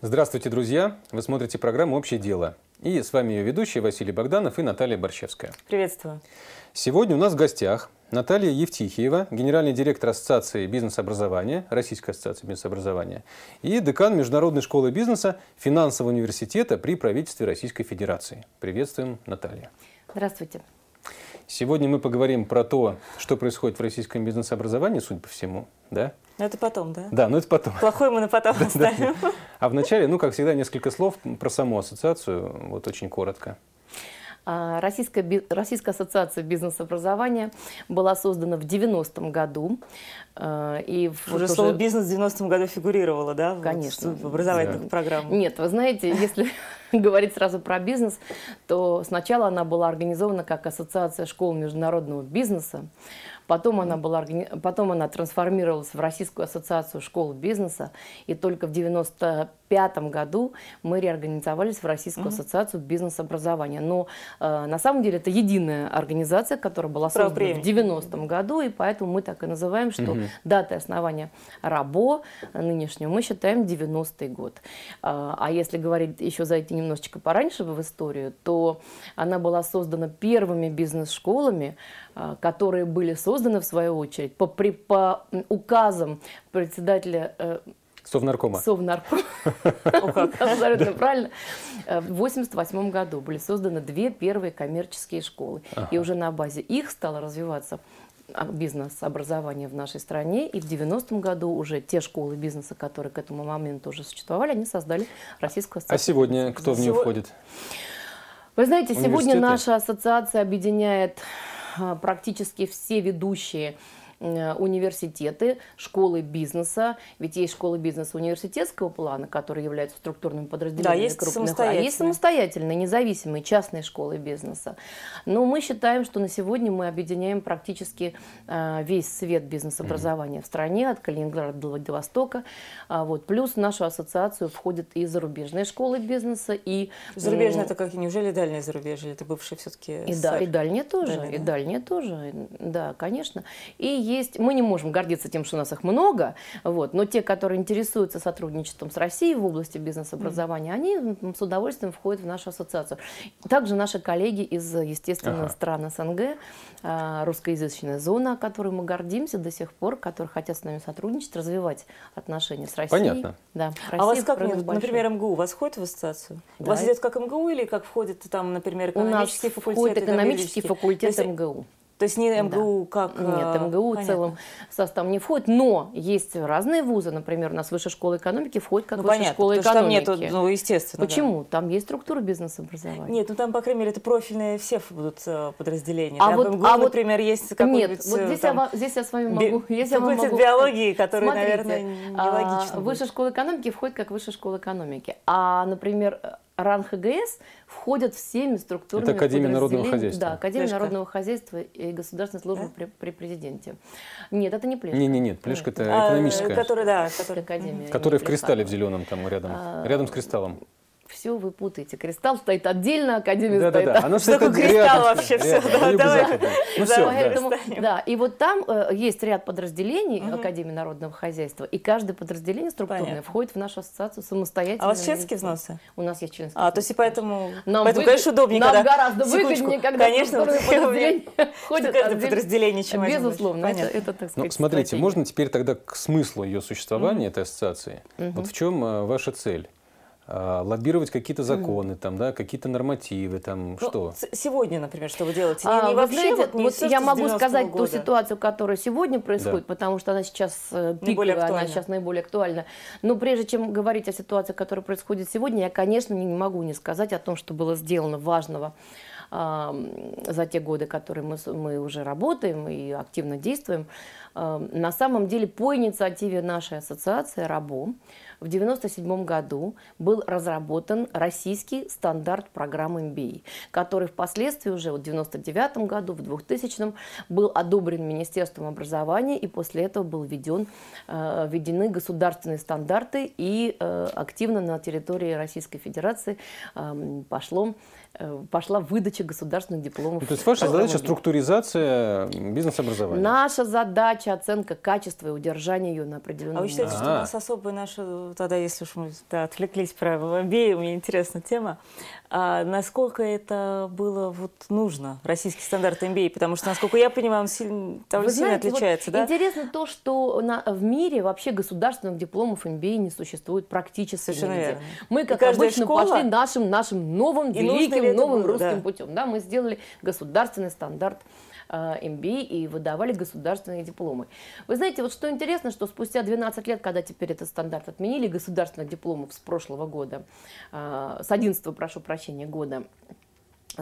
Здравствуйте, друзья! Вы смотрите программу «Общее дело». И с вами ее ведущие Василий Богданов и Наталья Борщевская. Приветствую. Сегодня у нас в гостях Наталья Евтихиева, генеральный директор Ассоциации бизнес-образования, Российской ассоциации бизнес-образования, и декан Международной школы бизнеса финансового университета при правительстве Российской Федерации. Приветствуем, Наталья. Здравствуйте. Сегодня мы поговорим про то, что происходит в российском бизнес-образовании, судя по всему, да? Но это потом, да? Да, но это потом. Плохое мы на потом да, оставим. Да. А вначале, ну, как всегда, несколько слов про саму ассоциацию, вот очень коротко. А, российская, Российская ассоциация бизнес-образования была создана в 90-м году. Э, и уже вот слово уже... «бизнес» в 90-м году фигурировало, да? Конечно. В образовательных да. программах. Нет, вы знаете, если говорить сразу про бизнес, то сначала она была организована как Ассоциация школ международного бизнеса, потом она, была, потом она трансформировалась в Российскую ассоциацию школ бизнеса, и только в 1995 году мы реорганизовались в Российскую ассоциацию бизнес-образования. Но э, на самом деле это единая организация, которая была создана Проблем. в 1990 году, и поэтому мы так и называем, что угу. даты основания РАБО нынешнюю мы считаем 90-й год. А, а если говорить еще за эти немножечко пораньше в историю, то она была создана первыми бизнес-школами, а, которые были созданы, в свою очередь, по, при, по указам председателя э, Совнаркома. Совнаркома. Абсолютно правильно. Э, в 1988 году были созданы две первые коммерческие школы. И уже на базе их стала развиваться а, бизнес образования в нашей стране. И в 90-м году уже те школы бизнеса, которые к этому моменту уже существовали, они создали Российскую а ассоциацию. А сегодня кто в нее входит? Вы знаете, сегодня наша ассоциация объединяет а, практически все ведущие Э, университеты, школы бизнеса. Ведь есть школы бизнеса университетского плана, которые являются структурными подразделениями да, есть крупных, а есть самостоятельные, независимые частные школы бизнеса. Но мы считаем, что на сегодня мы объединяем практически э, весь свет бизнес-образования в стране, от Калининграда до Владивостока. А вот. Плюс в нашу ассоциацию входят и зарубежные школы бизнеса, и... Зарубежные это как, неужели дальние зарубежные, Это бывшие все-таки... И, да, и дальние тоже, да, да, и дальние тоже, да, конечно. И есть, мы не можем гордиться тем, что у нас их много, вот, но те, которые интересуются сотрудничеством с Россией в области бизнес-образования, они с удовольствием входят в нашу ассоциацию. Также наши коллеги из, естественно, ага. стран СНГ, а, русскоязычная зона, которой мы гордимся до сих пор, которые хотят с нами сотрудничать, развивать отношения с Россией. Понятно. Да, Россия а вас как, например, МГУ, вас входит в ассоциацию? Да. У вас идет как МГУ или как входит там, например, экономический факультет? У нас факультет, факультет экономический факультет МГУ. То есть не МГУ да. как... Нет, э, МГУ понятно. в целом в состав не входит, но есть разные вузы, например, у нас Высшая школа экономики входит как ну, Высшая понятно, школа экономики. Там нету, ну, естественно. Почему? Да. Там есть структура бизнес-образования. Нет, ну там, по крайней мере, это профильные все будут э, подразделения. А да? вот, МГУ, а например, вот, есть какой-нибудь... Нет, вот э, здесь, там, я, здесь я с вами могу... Би, здесь я вам могу... биологии, который, наверное, нелогично а, Высшая школа экономики входит как Высшая школа экономики. А, например, ранг ХГС входят в семь структурных Это Академия народного хозяйства. Да, Академия Плешка. народного хозяйства и государственной службы а? при, при президенте. Нет, это не Плешка. Нет, нет, нет, Плешка это а, экономическая. да, которая, Академия. Которая в кристалле в зеленом там рядом, а, рядом с кристаллом все вы путаете. Кристалл стоит отдельно, Академия да, стоит да, да. Оно стоит Только кристалл вообще все. Рядом, да, давай. Ну, все, Поэтому, да. И вот там э, есть ряд подразделений угу. Академии народного хозяйства, и каждое подразделение структурное Понятно. входит в нашу ассоциацию самостоятельно. А у вас членские взносы? У нас есть членские А, то есть и поэтому, нам поэтому выгод... конечно, удобнее, нам когда... гораздо Секундочку. выгоднее, когда конечно, подразделение входит каждое подразделение чем Безусловно, это, это, так ну, сказать, Смотрите, можно теперь тогда к смыслу ее существования, этой ассоциации? Вот в чем э, ваша цель? А, лоббировать какие-то законы, там, да, какие-то нормативы, там, ну, что? Сегодня, например, что вы делаете? Не, а, не вообще, знаете, вот, не вот я могу сказать года. ту ситуацию, которая сегодня происходит, да. потому что она сейчас э, пиковая, она сейчас наиболее актуальна. Но прежде чем говорить о ситуации, которая происходит сегодня, я, конечно, не могу не сказать о том, что было сделано важного за те годы, которые мы, мы уже работаем и активно действуем. На самом деле по инициативе нашей ассоциации «Рабо» в 1997 году был разработан российский стандарт программы MBA, который впоследствии уже в 1999 году, в 2000 был одобрен Министерством образования и после этого был введен, э, введены государственные стандарты и э, активно на территории Российской Федерации эм, пошло Э, пошла выдача государственных дипломов. Ну, то есть ваша задача структуризация бизнес-образования? Наша задача оценка качества и удержания ее на определенном А вы считаете, что у а. нас особая наша, тогда если уж мы отвлеклись про Бомбей, у меня интересная тема, а насколько это было вот нужно, российский стандарт MBA? А? Потому что, насколько я понимаю, он сильно, там Вы сильно знаете, отличается. Вот да? Интересно то, что на, в мире вообще государственных дипломов MBA а не существует практически Совершенно нигде. Верно. Мы, как обычно, школа... пошли нашим, нашим новым, и великим, новым было, русским да. путем. Да, мы сделали государственный стандарт Э, MBA и выдавали государственные дипломы. Вы знаете, вот что интересно, что спустя 12 лет, когда теперь этот стандарт отменили, государственных дипломов с прошлого года, э, с 11 прошу прощения, года,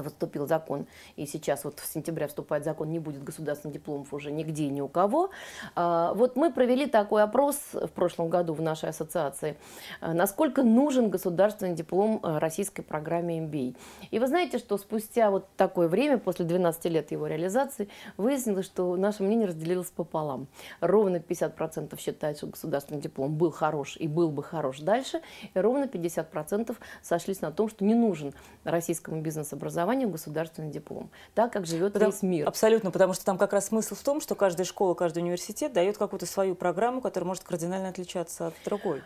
вступил закон, и сейчас вот в сентябре вступает закон, не будет государственных дипломов уже нигде ни у кого. А, вот мы провели такой опрос в прошлом году в нашей ассоциации, а, насколько нужен государственный диплом а, российской программе MBA. И вы знаете, что спустя вот такое время, после 12 лет его реализации, выяснилось, что наше мнение разделилось пополам. Ровно 50% считают, что государственный диплом был хорош и был бы хорош дальше, и ровно 50% сошлись на том, что не нужен российскому бизнес-образованию образованием государственный диплом, так как живет потому, весь мир. Абсолютно, потому что там как раз смысл в том, что каждая школа, каждый университет дает какую-то свою программу, которая может кардинально отличаться от другой.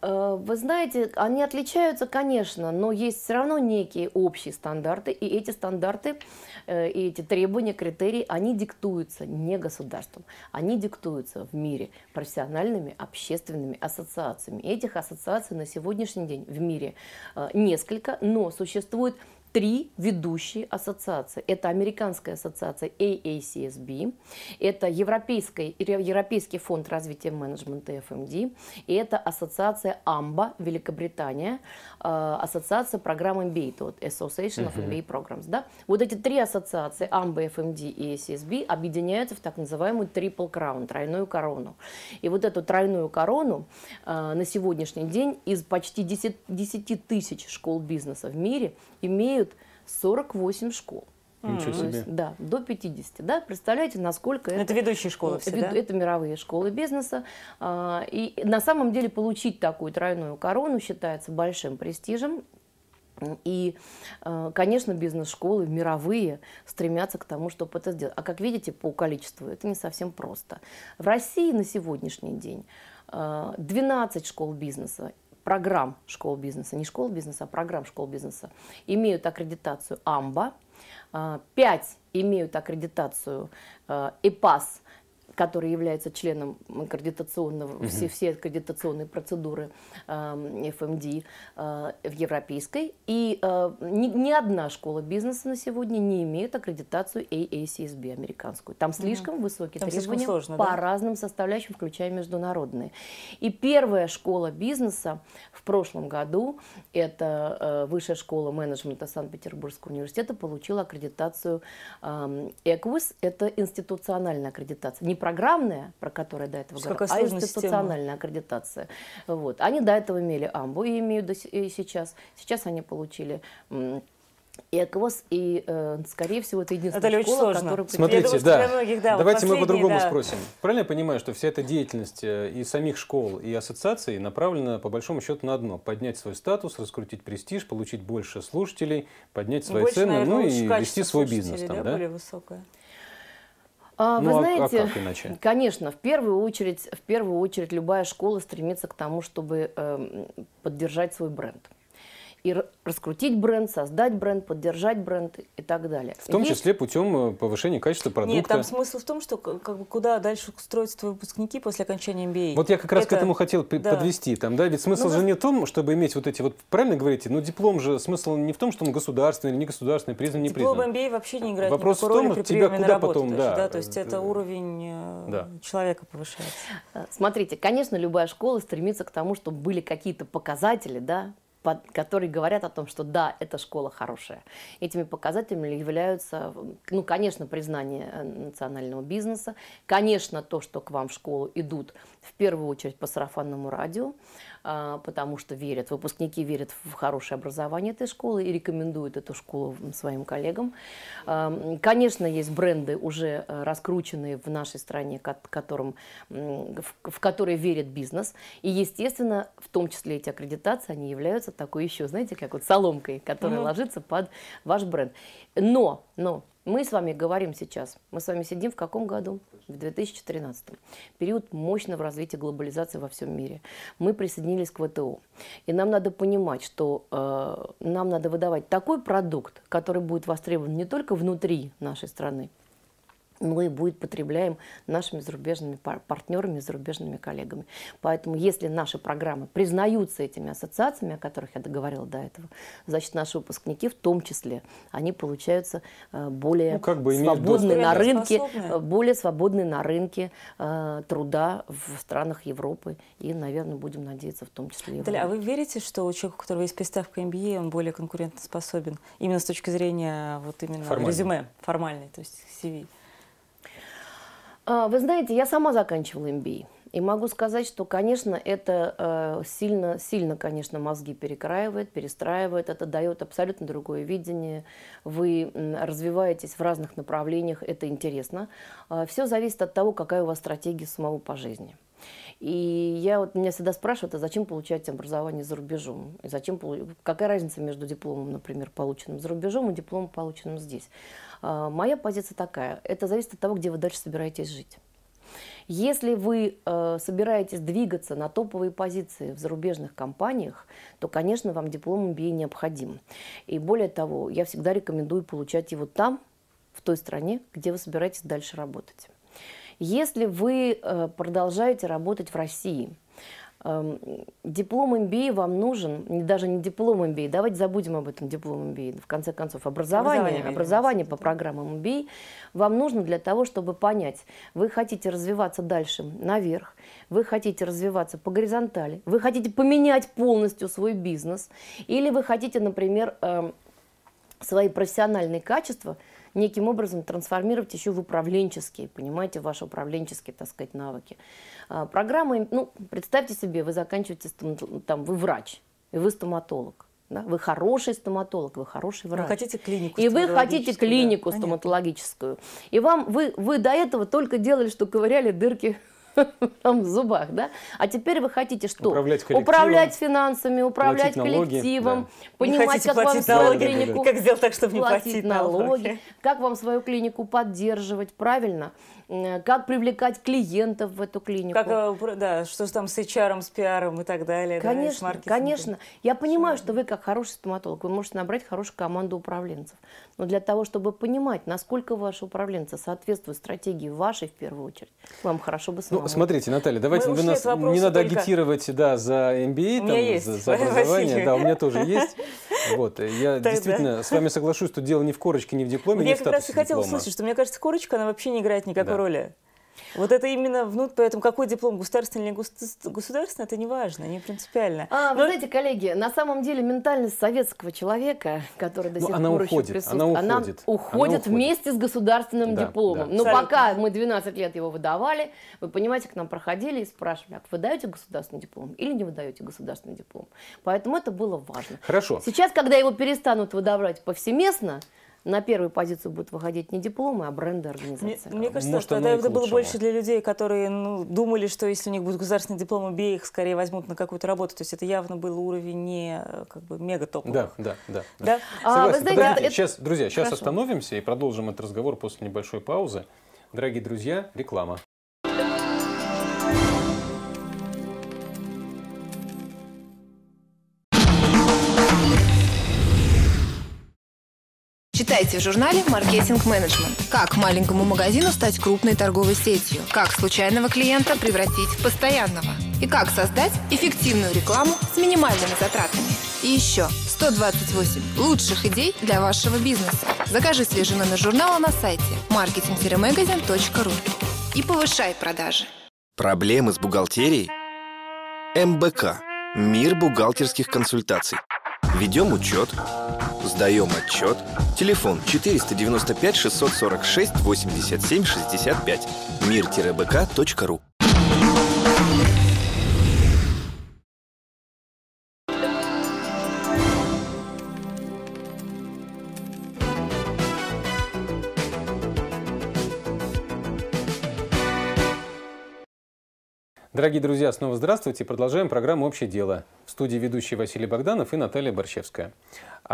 Э, вы знаете, они отличаются, конечно, но есть все равно некие общие стандарты, и эти стандарты, э, и эти требования, критерии, они диктуются не государством, они диктуются в мире профессиональными общественными ассоциациями. Этих ассоциаций на сегодняшний день в мире э, несколько, но существует три ведущие ассоциации. Это Американская ассоциация AACSB, это Европейский, Европейский фонд развития менеджмента FMD, и это ассоциация AMBA, Великобритания, э, ассоциация программ MBA, то вот Association of MBA Programs. Да? Вот эти три ассоциации, AMBA, FMD и ACSB, объединяются в так называемую Triple Crown, тройную корону. И вот эту тройную корону э, на сегодняшний день из почти 10, 10 тысяч школ бизнеса в мире имеют 48 школ. Ничего себе. Есть, да, до 50. Да? Представляете, насколько это... Ну, это ведущие школы все, вед, да? Это мировые школы бизнеса. А, и на самом деле получить такую тройную корону считается большим престижем. И, а, конечно, бизнес-школы мировые стремятся к тому, чтобы это сделать. А как видите, по количеству это не совсем просто. В России на сегодняшний день 12 а, школ бизнеса программ школ бизнеса, не школ бизнеса, а программ школ бизнеса, имеют аккредитацию АМБА, 5 а, имеют аккредитацию ЭПАС который является членом аккредитационного, угу. все, все аккредитационные процедуры э, эм, ФМД э, в европейской. И э, ни, ни одна школа бизнеса на сегодня не имеет аккредитацию AACSB американскую. Там слишком угу. высокие Там требования слишком сложно, по да? разным составляющим, включая международные. И первая школа бизнеса в прошлом году, это э, Высшая школа менеджмента Санкт-Петербургского университета, получила аккредитацию э, эм, EQUIS, это институциональная аккредитация, не программная, про которую я до этого говорила, а институциональная аккредитация. Вот. Они до этого имели АМБУ и имеют и сейчас. Сейчас они получили и ЭКВОЗ, и, э, скорее всего, это единственная это школа, сложно. которая... Смотрите, думаю, да. Многих, да. Давайте мы по-другому да. спросим. Правильно я понимаю, что вся эта деятельность э, и самих школ, и ассоциаций направлена, по большому счету, на одно. Поднять свой статус, раскрутить престиж, получить больше слушателей, поднять ну, свои больше, цены, наверное, ну и вести свой бизнес. Там, да? Более высокое. А, ну, вы а знаете, а, как иначе? конечно, в первую очередь, в первую очередь любая школа стремится к тому, чтобы э, поддержать свой бренд и раскрутить бренд, создать бренд, поддержать бренд и так далее. В том Есть... числе путем э, повышения качества продукта. Нет, там смысл в том, что как бы, куда дальше строятся твои выпускники после окончания MBA. А? Вот я как раз Это... к этому хотел да. подвести. Там, да? Ведь смысл ну, же да. не в том, чтобы иметь вот эти, вот правильно говорите, но диплом же, смысл не в том, что он государственный или не государственный, признан, не диплом признан. Диплом MBA а вообще не играет Вопрос в том, при тебя куда потом, да. да. То есть э, это э, уровень да. человека повышается. Смотрите, конечно, любая школа стремится к тому, чтобы были какие-то показатели, да, под, которые говорят о том, что да, эта школа хорошая. Этими показателями являются, ну, конечно, признание э, национального бизнеса, конечно, то, что к вам в школу идут в первую очередь по сарафанному радио, а, потому что верят, выпускники верят в хорошее образование этой школы и рекомендуют эту школу своим коллегам. А, конечно, есть бренды уже э, раскрученные в нашей стране, которым, в которые верит бизнес. И, естественно, в том числе эти аккредитации, они являются такой еще, знаете, как вот соломкой, которая mm-hmm. ложится под ваш бренд. Но, но мы с вами говорим сейчас, мы с вами сидим в каком году? В 2013. Период мощного развития глобализации во всем мире. Мы присоединились к ВТО. И нам надо понимать, что э, нам надо выдавать такой продукт, который будет востребован не только внутри нашей страны, но и будет потребляем нашими зарубежными партнерами, зарубежными коллегами. Поэтому если наши программы признаются этими ассоциациями, о которых я договорила до этого, значит, наши выпускники в том числе, они получаются э, более ну, как бы свободны на рынке, более свободны на рынке э, труда в странах Европы и, наверное, будем надеяться в том числе. Италия, а вы верите, что у человека, у которого есть приставка MBA, он более конкурентоспособен именно с точки зрения вот именно формальной. резюме формальной, то есть CV? А, вы знаете, я сама заканчивала MBA. И могу сказать, что, конечно, это э, сильно, сильно, конечно, мозги перекраивает, перестраивает, это дает абсолютно другое видение. Вы развиваетесь в разных направлениях, это интересно. А, Все зависит от того, какая у вас стратегия самого по жизни. И я вот меня всегда спрашивают, а зачем получать образование за рубежом? И зачем, какая разница между дипломом, например, полученным за рубежом и дипломом, полученным здесь? А, моя позиция такая. Это зависит от того, где вы дальше собираетесь жить. Если вы э, собираетесь двигаться на топовые позиции в зарубежных компаниях, то, конечно, вам диплом MBA необходим. И более того, я всегда рекомендую получать его там, в той стране, где вы собираетесь дальше работать. Если вы э, продолжаете работать в России – Эм, диплом MBA вам нужен, даже не диплом MBA, давайте забудем об этом диплом MBA, в конце концов, образование, образование, образование по программам MBA вам нужно для того, чтобы понять, вы хотите развиваться дальше наверх, вы хотите развиваться по горизонтали, вы хотите поменять полностью свой бизнес, или вы хотите, например, эм, свои профессиональные качества неким образом трансформировать еще в управленческие, понимаете, ваши управленческие, так сказать, навыки. А, программы, ну, представьте себе, вы заканчиваете, там, вы врач, и вы стоматолог. Да? Вы хороший стоматолог, вы хороший врач. Вы хотите клинику И вы хотите клинику да, стоматологическую. И вам, вы, вы до этого только делали, что ковыряли дырки там в зубах, да? А теперь вы хотите что? Управлять коллективом. Управлять финансами, управлять коллективом, налоги, да. понимать, как вам свою налоги, клинику... Как сделать так, чтобы не платить налоги, Как вам свою клинику поддерживать правильно, как привлекать клиентов в эту клинику. Как, э, да, что же там с HR, с PR и так далее. Конечно, да, конечно. Я понимаю, что вы как хороший стоматолог, вы можете набрать хорошую команду управленцев но для того, чтобы понимать, насколько ваше управленцы соответствует стратегии вашей, в первую очередь, вам хорошо бы ну, самому. Ну, смотрите, Наталья, давайте вы нас, не надо только... агитировать да, за MBA, а, там, есть, за, за образование. Василий. Да, у меня тоже есть. Вот, э, я так, действительно да. с вами соглашусь, что дело не в корочке, не в дипломе, я не в статусе Я как раз и хотела услышать, что, мне кажется, корочка, она вообще не играет никакой да. роли. Вот это именно внутрь, поэтому какой диплом, государственный или государственный, это не важно, не принципиально. А, Но... вы знаете, коллеги, на самом деле ментальность советского человека, который до ну, сих ну, пор уходит, еще присутствует, она уходит, она уходит, она уходит вместе с государственным да, дипломом. Да. Но Абсолютно. пока мы 12 лет его выдавали, вы понимаете, к нам проходили и спрашивали, а вы даете государственный диплом или не выдаете государственный диплом? Поэтому это было важно. Хорошо. Сейчас, когда его перестанут выдавать повсеместно, на первую позицию будут выходить не дипломы, а бренды организации. Мне, мне кажется, Может, что это, ну, это было больше для людей, которые ну, думали, что если у них будут государственные дипломы, бей их, скорее возьмут на какую-то работу. То есть это явно был уровень не э, как бы мега топовых. Да, да, да. да? А, вы знаете, это... сейчас, друзья, сейчас Хорошо. остановимся и продолжим этот разговор после небольшой паузы. Дорогие друзья, реклама. Читайте в журнале «Маркетинг-менеджмент». Как маленькому магазину стать крупной торговой сетью? Как случайного клиента превратить в постоянного? И как создать эффективную рекламу с минимальными затратами? И еще 128 лучших идей для вашего бизнеса. Закажи свежий номер журнала на сайте marketing-magazine.ru и повышай продажи. Проблемы с бухгалтерией? МБК – Мир бухгалтерских консультаций. Ведем учет, сдаем отчет. Телефон 495 646 87 65 мир-бк.ру Дорогие друзья, снова здравствуйте. Продолжаем программу «Общее дело». В студии ведущий Василий Богданов и Наталья Борщевская.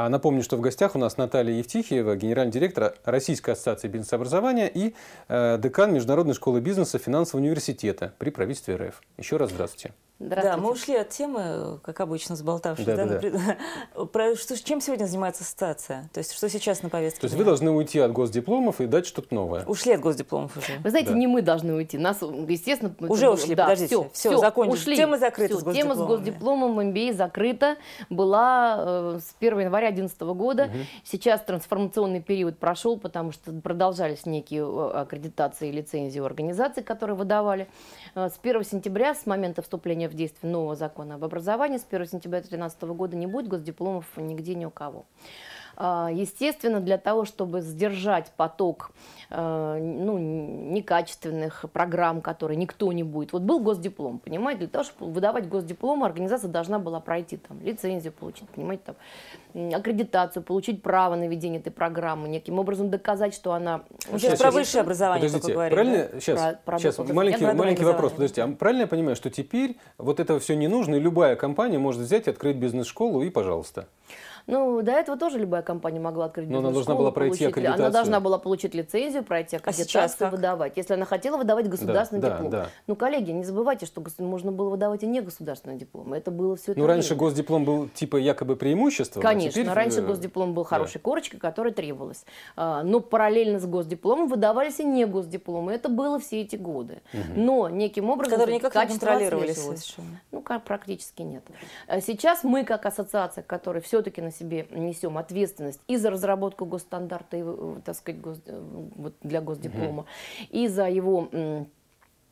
А напомню, что в гостях у нас Наталья Евтихиева, генеральный директор Российской ассоциации бизнесобразования и э, декан Международной школы бизнеса финансового университета при правительстве РФ. Еще раз здравствуйте. Да, мы ушли от темы, как обычно, сболтавшись. Да, да, да. да. Про, что, чем сегодня занимается ассоциация? То есть, что сейчас на повестке? То есть, вы должны уйти от госдипломов и дать что-то новое. Ушли от госдипломов уже. Вы знаете, да. не мы должны уйти. Нас, естественно... Уже ушли, да, подождите. Все, все, все закончили. Тема закрыта все, с Тема с госдипломом MBA закрыта. Была э, с 1 января 2011 года. Угу. Сейчас трансформационный период прошел, потому что продолжались некие э, аккредитации и лицензии у организаций, которые выдавали. Э, с 1 сентября, с момента вступления в действие нового закона об образовании, с 1 сентября 2013 года не будет госдипломов нигде ни у кого. А, естественно, для того, чтобы сдержать поток а, ну, некачественных программ, которые никто не будет. Вот был госдиплом, понимаете, для того, чтобы выдавать госдиплом, организация должна была пройти там лицензию получить, понимаете, там аккредитацию, получить право на ведение этой программы, неким образом доказать, что она... Ну, сейчас, сейчас про высшее образование Подождите, говорим, правильно? Да? Сейчас, про, про маленький, маленький вопрос. Подождите, а правильно я понимаю, что теперь вот этого все не нужно, и любая компания может взять, открыть бизнес-школу и пожалуйста? Ну, до этого тоже любая компания могла открыть бизнес Но она должна была пройти аккредитацию. Она должна была получить лицензию, пройти а аккредитацию, а выдавать. Если она хотела выдавать государственный да, диплом. Да, да. Ну, коллеги, не забывайте, что можно было выдавать и не государственный диплом. Это было все ну, это Ну, время. раньше госдиплом был типа якобы преимущество. Конечно, а теперь... раньше э, госдиплом был хорошей да. корочкой, которая требовалась. А, но параллельно с госдипломом выдавались и не госдипломы. Это было все эти годы. Угу. Но неким образом... Которые никак не контролировались Ну, практически нет. Э, сейчас мы, как ассоциация, которая все-таки на себе несем ответственность и за разработку госстандарта, и, э, так сказать, гос, э, вот для госдиплома, угу. и за его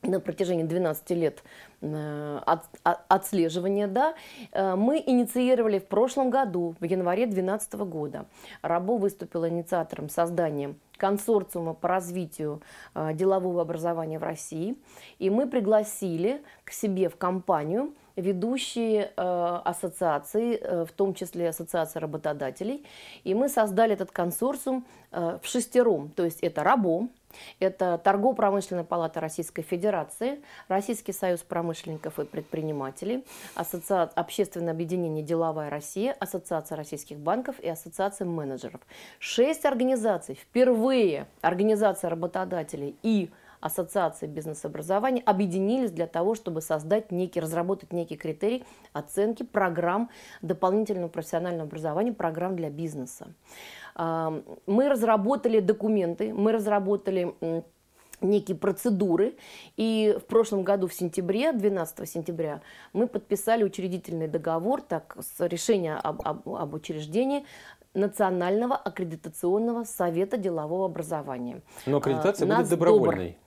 на протяжении 12 лет э, от, от, а, отслеживания, да, мы инициировали в прошлом году, в январе 2012 года. Рабо выступила инициатором создания консорциума по развитию делового образования в России, и мы пригласили к себе в компанию ведущие э, ассоциации, э, в том числе ассоциация работодателей. И мы создали этот консорциум э, в шестером, то есть это рабо, это Торгово-промышленная палата Российской Федерации, Российский союз промышленников и предпринимателей, Ассоция... Общественное объединение «Деловая Россия», Ассоциация российских банков и Ассоциация менеджеров. Шесть организаций. Впервые организация работодателей и ассоциации бизнес-образования объединились для того, чтобы создать некий, разработать некий критерий оценки программ дополнительного профессионального образования, программ для бизнеса. А, мы разработали документы, мы разработали некие процедуры. И в прошлом году, в сентябре, 12 сентября, мы подписали учредительный договор, так, с решение об, об, об учреждении Национального аккредитационного совета делового образования. Но аккредитация а, будет добровольной. Добр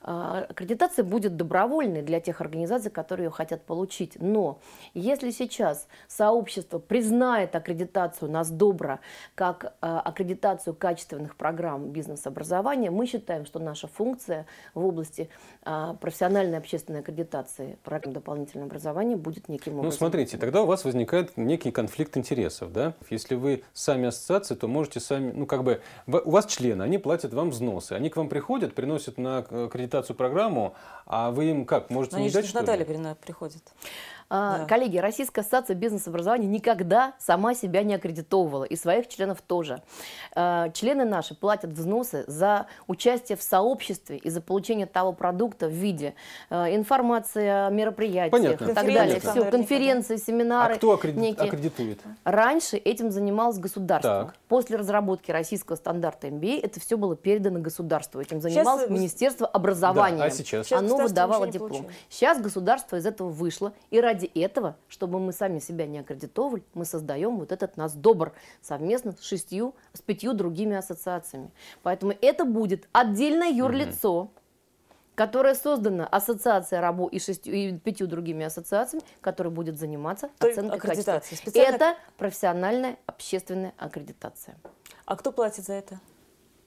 а, аккредитация будет добровольной для тех организаций, которые ее хотят получить. Но если сейчас сообщество признает аккредитацию нас добро как а, аккредитацию качественных программ бизнес-образования, мы считаем, что наша функция в области а, профессиональной общественной аккредитации программ дополнительного образования будет неким ну, образом. Ну, смотрите, тогда у вас возникает некий конфликт интересов, да? Если вы сами ассоциации, то можете сами, ну, как бы, у вас члены, они платят вам взносы, они к вам приходят, приносят на аккредитацию э, реабилитацию программу, а вы им как, можете Но не дать, что Наталья приходит. А, да. Коллеги, Российская ассоциация бизнес образования никогда сама себя не аккредитовывала, и своих членов тоже. А, члены наши платят взносы за участие в сообществе и за получение того продукта в виде а, информации мероприятий и так далее. Все, конференции, семинары. А кто аккреди... некие. аккредитует? Раньше этим занималось государство. Так. После разработки российского стандарта MBA это все было передано государству. Этим занималось сейчас... Э, Министерство образования. Да, а сейчас? сейчас Оно выдавало диплом. Сейчас государство из этого вышло и ради ради этого, чтобы мы сами себя не аккредитовали, мы создаем вот этот нас добр совместно с шестью, с пятью другими ассоциациями. Поэтому это будет отдельное юрлицо, которое создано ассоциация рабо и, шестью, и пятью другими ассоциациями, которое будет заниматься То оценкой качества. Специально... Это профессиональная общественная аккредитация. А кто платит за это?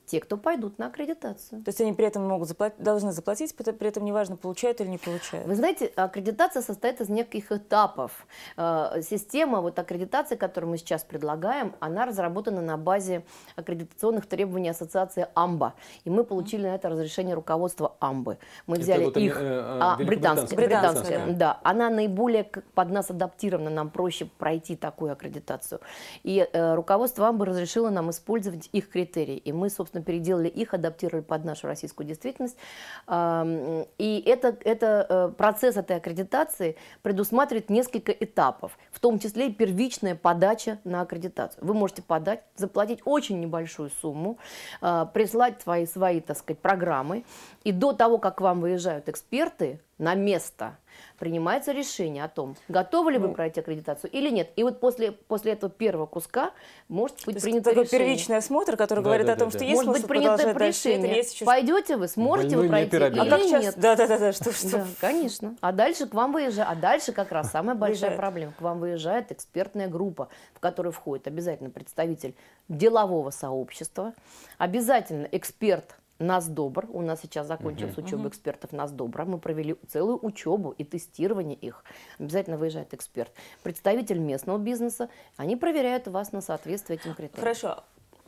те, кто пойдут на аккредитацию. То есть они при этом могут заплатить, должны заплатить, при этом неважно, получают или не получают. Вы знаете, аккредитация состоит из неких этапов. Э, система вот аккредитации, которую мы сейчас предлагаем, она разработана на базе аккредитационных требований ассоциации АМБА. И мы получили на это разрешение руководства АМБы. Мы это взяли вот их, э, э, а, британская, британская, британская, да. Она наиболее под нас адаптирована, нам проще пройти такую аккредитацию. И э, руководство АМБА разрешило нам использовать их критерии. И мы, собственно, собственно, переделали их, адаптировали под нашу российскую действительность. И это, это, э, процесс этой аккредитации предусматривает несколько этапов, в том числе и первичная подача на аккредитацию. Вы можете подать, заплатить очень небольшую сумму, а, прислать свои, свои так сказать, программы, и до того, как к вам выезжают эксперты, на место принимается решение о том, готовы ли вы ну, пройти аккредитацию или нет. И вот после, после этого первого куска может быть то принято такой решение. первичный осмотр, который да, говорит да, о том, да, что да. есть Может быть принято решение. Дальше, Пойдете вы, сможете Больной вы пройти или а как нет. Да, да, да, да, что, что? да, конечно. А дальше к вам выезжает, а дальше как раз самая большая выезжает. проблема. К вам выезжает экспертная группа, в которую входит обязательно представитель делового сообщества, обязательно эксперт нас добр. У нас сейчас закончился угу. учеба экспертов нас добра. Мы провели целую учебу и тестирование их. Обязательно выезжает эксперт. Представитель местного бизнеса, они проверяют вас на соответствие этим критериям. Хорошо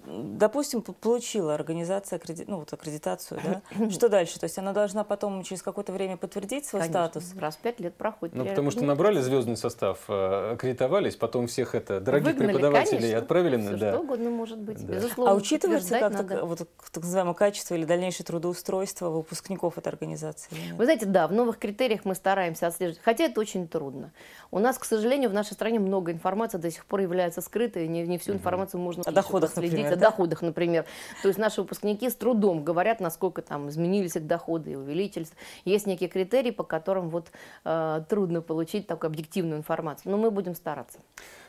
допустим, получила организация аккреди... ну, вот аккредитацию, да? что дальше? То есть она должна потом через какое-то время подтвердить свой Конечно. статус? раз в пять лет проходит. Ну, потому что набрали звездный состав, э, аккредитовались, потом всех это, дорогих Выгнали, преподавателей конечно. отправили. Все, да. что угодно может быть, да. безусловно. А учитывается как так, вот, так называемое качество или дальнейшее трудоустройство выпускников этой организации? Вы знаете, да, в новых критериях мы стараемся отслеживать, хотя это очень трудно. У нас, к сожалению, в нашей стране много информации до сих пор является скрытой, не, не всю информацию можно... О доходах, например, да? доходах, например. То есть наши выпускники с трудом говорят, насколько там изменились их доходы и увеличились. Есть некие критерии, по которым вот э, трудно получить такую объективную информацию. Но мы будем стараться.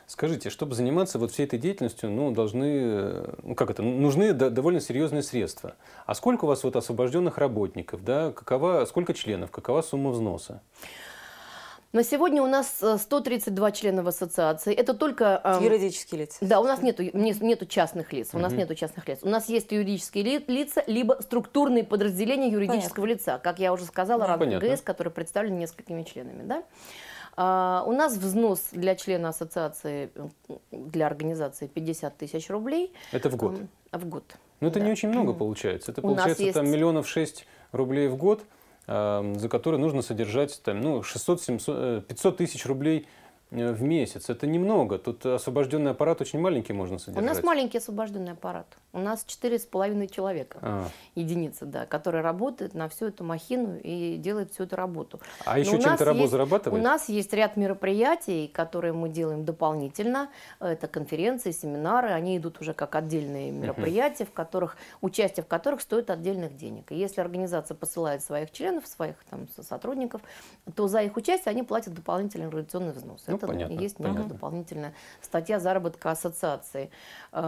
Скажите, чтобы заниматься вот всей этой деятельностью, ну, должны, э, ну, как это, нужны довольно серьезные средства. А сколько у вас вот освобожденных работников, да, какова, сколько членов, какова сумма взноса? На сегодня у нас 132 э, члена в ассоциации. Это только... Э, юридические лица. Да, у нас нету, не, нету частных лиц. У угу. нас нету частных лиц. У нас есть юридические ли, лица, либо структурные подразделения юридического Понятно. лица. Как я уже сказала, ну, РАН ГС, который представлен несколькими членами. Да? А, у нас взнос для члена ассоциации, для организации 50 тысяч рублей. Это в год? Эм, в год. Ну, это да. не очень много получается. Это у получается там миллионов шесть рублей в год – Эм, за которые нужно содержать там, ну, 600, 700, 500 тысяч рублей Э, в месяц. Это немного. Тут освобожденный аппарат очень маленький можно содержать. У нас маленький освобожденный аппарат. У нас 4,5 человека, а. единица, да, которая работает на всю эту махину и делает всю эту работу. А Но еще чем-то рабо зарабатывает? У нас есть ряд мероприятий, которые мы делаем дополнительно. Это конференции, семинары. Они идут уже как отдельные мероприятия, uh в которых, участие в которых стоит отдельных денег. И если организация посылает своих членов, своих там, сотрудников, то за их участие они платят дополнительный организационный взнос. Ну, документа, понятно, есть понятно. дополнительная статья заработка ассоциации. Э,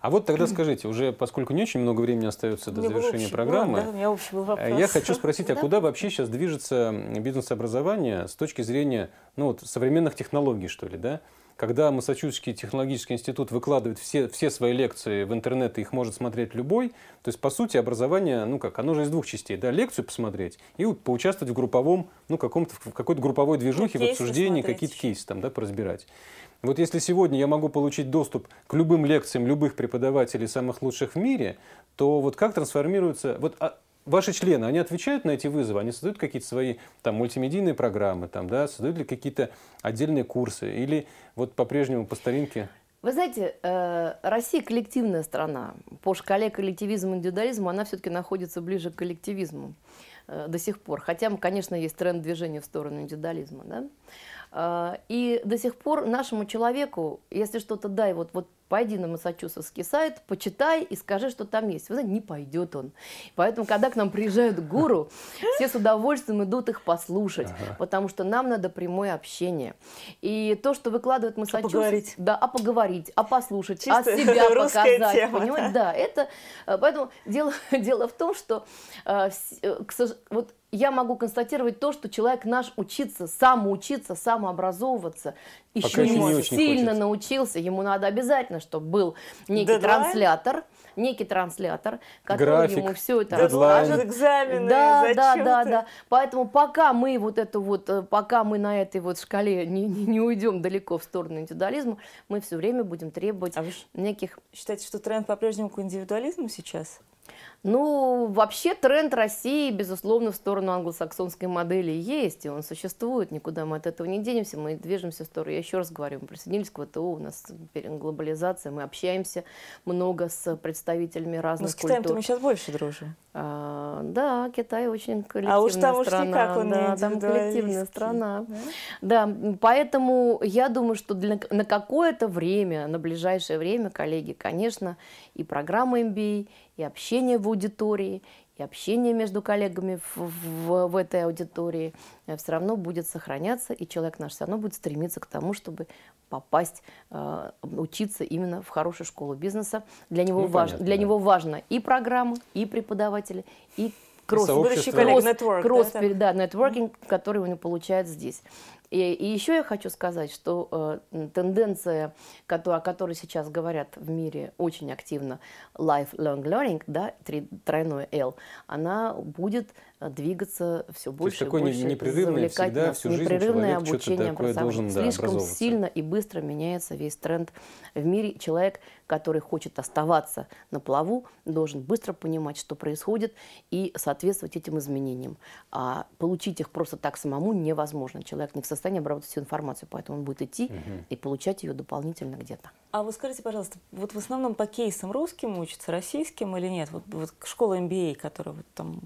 а вот тогда скажите, уже поскольку не очень много времени остается до завершения программы, э, я хочу спросить, а куда вообще сейчас движется бизнес-образование с точки зрения ну, вот, современных технологий, что ли, да? Когда Массачусетский технологический институт выкладывает все, все свои лекции в интернет, и их может смотреть любой, то есть, по сути, образование, ну как, оно же из двух частей, да, лекцию посмотреть и поучаствовать в групповом, ну каком-то, в какой-то групповой движухе, ну, в обсуждении, какие-то кейсы там, да, поразбирать. Вот если сегодня я могу получить доступ к любым лекциям любых преподавателей, самых лучших в мире, то вот как трансформируется... Вот а ваши члены, они отвечают на эти вызовы, они создают какие-то свои там мультимедийные программы, там, да, создают ли какие-то отдельные курсы или вот по-прежнему по старинке? Вы знаете, э, Россия коллективная страна. По шкале коллективизм и индивидуализм она все-таки находится ближе к коллективизму э, до сих пор. Хотя, конечно, есть тренд движения в сторону индивидуализма. Да? А, и до сих пор нашему человеку, если что-то дай, вот, вот пойди на массачусетский сайт, почитай и скажи, что там есть. Вы знаете, не пойдет он. Поэтому, когда к нам приезжают гуру, все с удовольствием идут их послушать, ага. потому что нам надо прямое общение. И то, что выкладывает массачусетс... А Да, а поговорить, а послушать, а Чисто а себя показать. Тема, понимаете? Да. да, это... Э, поэтому дело, дело в том, что э, э вот я могу констатировать то, что человек наш учиться, самоучиться, самообразовываться, еще Пока не, не сильно хочется. научился, ему надо обязательно, чтобы был некий Дедлайн? транслятор, некий транслятор, который График, ему все это дедлайн. расскажет. Экзамены, да, да, да, да. Поэтому пока мы вот это вот, э, пока мы на этой вот шкале не, не, не уйдем далеко в сторону индивидуализма, мы все время будем требовать а неких. Считаете, что тренд по-прежнему к индивидуализму сейчас? Ну, вообще тренд России, безусловно, в сторону англосаксонской модели есть, и он существует, никуда мы от этого не денемся, мы движемся в сторону, я еще раз говорю, мы присоединились к ВТО, у нас глобализация, мы общаемся много с представителями разных культур. Ну, с Китаем-то мы сейчас больше дружим. А, да, Китай очень коллективная страна. А уж там страна, уж никак он да, там коллективная страна. Да? да, поэтому я думаю, что для, на какое-то время, на ближайшее время, коллеги, конечно, и программа MBA, и общение в аудитории, и общение между коллегами в, в, в этой аудитории э, все равно будет сохраняться, и человек наш все равно будет стремиться к тому, чтобы попасть, э, учиться именно в хорошую школу бизнеса. Для него, ну, важ, понятно, для да. него важно и программа, и преподаватели, и кросс, кросс, кросс, да, кросс, да, нетворкинг, который он получает здесь. И, и еще я хочу сказать, что э, тенденция, о которой сейчас говорят в мире очень активно, lifelong learning, да, три, тройное L, она будет э, двигаться все больше То есть такое и больше, непрерывное всегда, нас. всю непрерывное жизнь обучение такое должен, да, Слишком сильно и быстро меняется весь тренд в мире. Человек, который хочет оставаться на плаву, должен быстро понимать, что происходит, и соответствовать этим изменениям. А получить их просто так самому невозможно. Человек не в состоянии состоянии обрабатывать всю информацию, поэтому он будет идти угу. и получать ее дополнительно где-то. А вы скажите, пожалуйста, вот в основном по кейсам русским учатся, российским или нет? Вот, вот школа MBA, а, которая вот там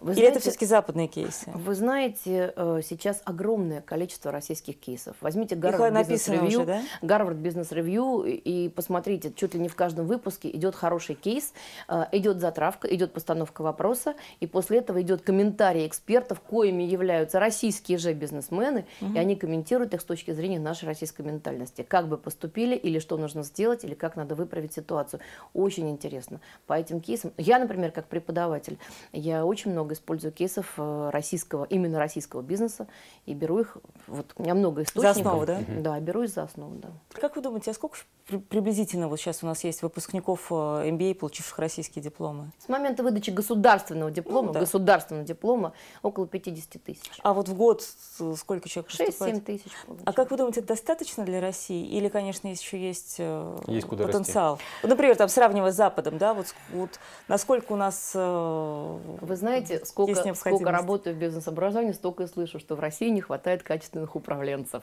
вы Или знаете, это все-таки западные кейсы? Вы знаете, э, сейчас огромное количество российских кейсов. Возьмите Гарвард Бизнес Ревью, Гарвард Бизнес Ревью и посмотрите, чуть ли не в каждом выпуске идет хороший кейс, э, идет затравка, идет постановка вопроса, и после этого идет комментарий экспертов, коими являются российские же бизнесмены, угу. и они комментируют их с точки зрения нашей российской ментальности. Как бы поступили, или что нужно сделать, или как надо выправить ситуацию. Очень интересно. По этим кейсам, я, например, как преподаватель, я очень много много использую кейсов э, российского, именно российского бизнеса, и беру их, вот у меня много источников. За основу, да? Да, беру их за основу, да. Как вы думаете, а сколько приблизительно вот сейчас у нас есть выпускников э, MBA, получивших российские дипломы? С момента выдачи государственного диплома, ну, да. государственного диплома около 50 тысяч. А вот в год сколько человек 6-7 тысяч. Получается. А как вы думаете, это достаточно для России? Или, конечно, еще есть, э, есть куда потенциал? Расти. Например, там сравнивая с Западом, да, вот, вот насколько у нас... Вы знаете, сколько, сколько работаю в бизнес-образовании, столько и слышу, что в России не хватает качественных управленцев.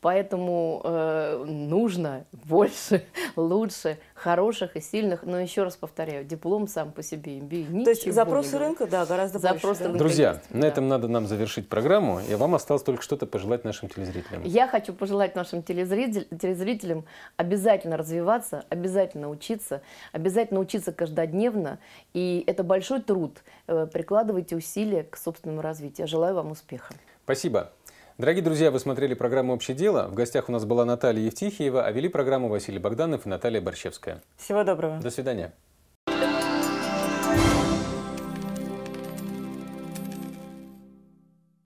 Поэтому э, нужно больше, лучше хороших и сильных, но еще раз повторяю, диплом сам по себе MBA ничего То есть запросы рынка, да, гораздо запрос больше. Рынка Друзья, есть, на да. этом надо нам завершить программу, и вам осталось только что-то пожелать нашим телезрителям. Я хочу пожелать нашим телезритель, телезрителям обязательно развиваться, обязательно учиться, обязательно учиться каждодневно, и это большой труд. Э, прикладывайте усилия к собственному развитию. Я желаю вам успеха. Спасибо. Дорогие друзья, вы смотрели программу «Общее дело». В гостях у нас была Наталья Евтихиева, а вели программу Василий Богданов и Наталья Борщевская. Всего доброго. До свидания.